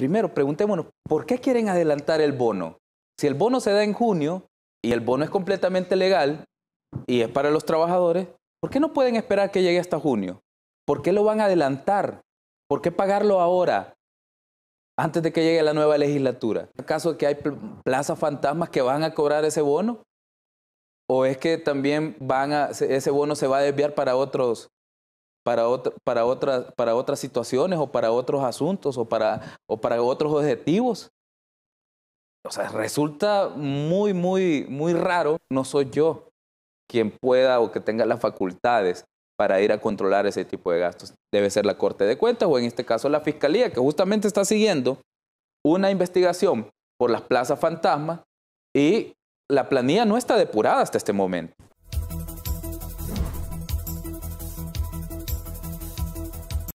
Primero, preguntémonos, ¿por qué quieren adelantar el bono? Si el bono se da en junio y el bono es completamente legal y es para los trabajadores, ¿por qué no pueden esperar que llegue hasta junio? ¿Por qué lo van a adelantar? ¿Por qué pagarlo ahora? antes de que llegue la nueva legislatura. ¿Acaso que hay plazas fantasmas que van a cobrar ese bono? ¿O es que también van a, ese bono se va a desviar para otros, para, otras situaciones o para otros asuntos o para, o para otros objetivos. O sea, resulta muy, muy, muy raro, no soy yo quien pueda o que tenga las facultades para ir a controlar ese tipo de gastos. Debe ser la Corte de Cuentas o en este caso la Fiscalía, que justamente está siguiendo una investigación por las plazas fantasma y la planilla no está depurada hasta este momento.